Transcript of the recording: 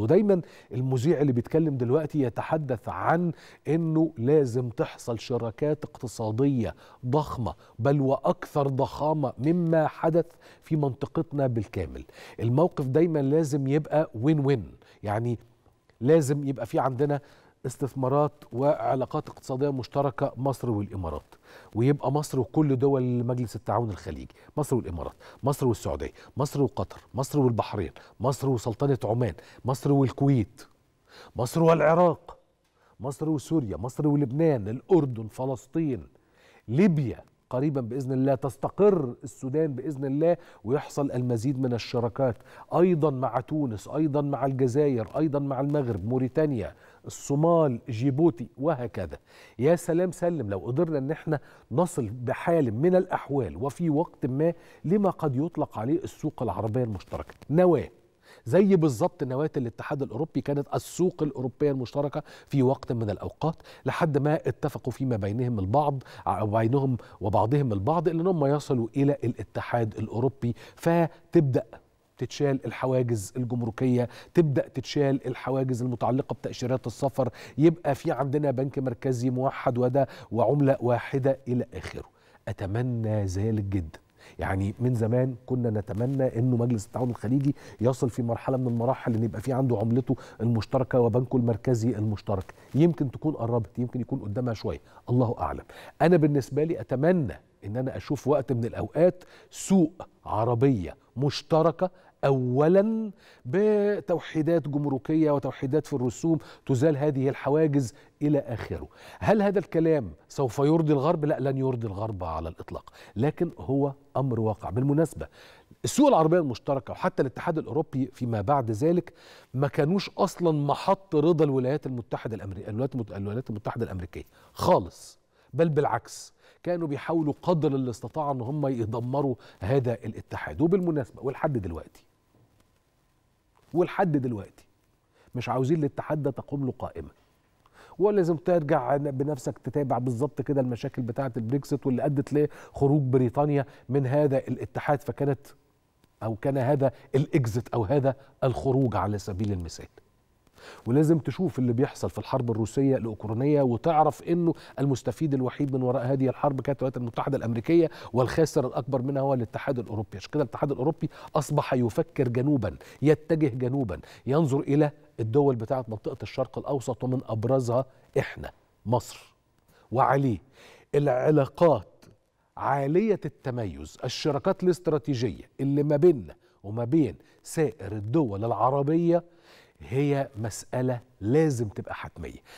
ودايما المذيع اللي بيتكلم دلوقتي يتحدث عن انه لازم تحصل شراكات اقتصاديه ضخمه بل واكثر ضخامه مما حدث في منطقتنا بالكامل الموقف دايما لازم يبقى وين وين يعني لازم يبقى في عندنا استثمارات وعلاقات اقتصاديه مشتركه مصر والامارات ويبقى مصر وكل دول مجلس التعاون الخليجي مصر والامارات مصر والسعوديه مصر وقطر مصر والبحرين مصر وسلطنه عمان مصر والكويت مصر والعراق مصر وسوريا مصر ولبنان الاردن فلسطين ليبيا قريبا باذن الله تستقر السودان باذن الله ويحصل المزيد من الشراكات ايضا مع تونس ايضا مع الجزائر ايضا مع المغرب موريتانيا الصومال جيبوتي وهكذا يا سلام سلم لو قدرنا ان احنا نصل بحال من الاحوال وفي وقت ما لما قد يطلق عليه السوق العربيه المشتركه نواه زي بالظبط نواة الاتحاد الأوروبي كانت السوق الأوروبية المشتركة في وقت من الأوقات لحد ما اتفقوا فيما بينهم البعض بينهم وبعضهم البعض إن هم يصلوا إلى الاتحاد الأوروبي فتبدأ تتشال الحواجز الجمركيه تبدا تتشال الحواجز المتعلقه بتاشيرات السفر يبقى في عندنا بنك مركزي موحد وده وعمله واحده الى اخره اتمنى ذلك جدا يعني من زمان كنا نتمنى انه مجلس التعاون الخليجي يصل في مرحله من المراحل ان يبقى في عنده عملته المشتركه وبنكه المركزي المشترك يمكن تكون قربت يمكن يكون قدامها شويه الله اعلم انا بالنسبه لي اتمنى ان انا اشوف وقت من الاوقات سوق عربيه مشتركه اولا بتوحيدات جمركيه وتوحيدات في الرسوم تزال هذه الحواجز الى اخره هل هذا الكلام سوف يرضي الغرب لا لن يرضي الغرب على الاطلاق لكن هو امر واقع بالمناسبه السوق العربيه المشتركه وحتى الاتحاد الاوروبي فيما بعد ذلك ما كانوش اصلا محط رضا الولايات المتحده الامريكيه الولايات المتحده الامريكيه خالص بل بالعكس كانوا بيحاولوا قدر الاستطاعه ان هم يدمروا هذا الاتحاد وبالمناسبه ولحد دلوقتي ولحد دلوقتي مش عاوزين الاتحاد ده تقوم له قائمه ولازم ترجع بنفسك تتابع بالظبط كده المشاكل بتاعه البريكسيت واللي ادت لخروج بريطانيا من هذا الاتحاد فكانت او كان هذا الاكزت او هذا الخروج على سبيل المثال ولازم تشوف اللي بيحصل في الحرب الروسيه الاوكرانيه وتعرف انه المستفيد الوحيد من وراء هذه الحرب كانت الولايات المتحده الامريكيه والخاسر الاكبر منها هو الاتحاد الاوروبي عشان كده الاتحاد الاوروبي اصبح يفكر جنوبا يتجه جنوبا ينظر الى الدول بتاعه منطقه الشرق الاوسط ومن ابرزها احنا مصر وعليه العلاقات عاليه التميز الشراكات الاستراتيجيه اللي ما بيننا وما بين سائر الدول العربيه هي مسألة لازم تبقى حتمية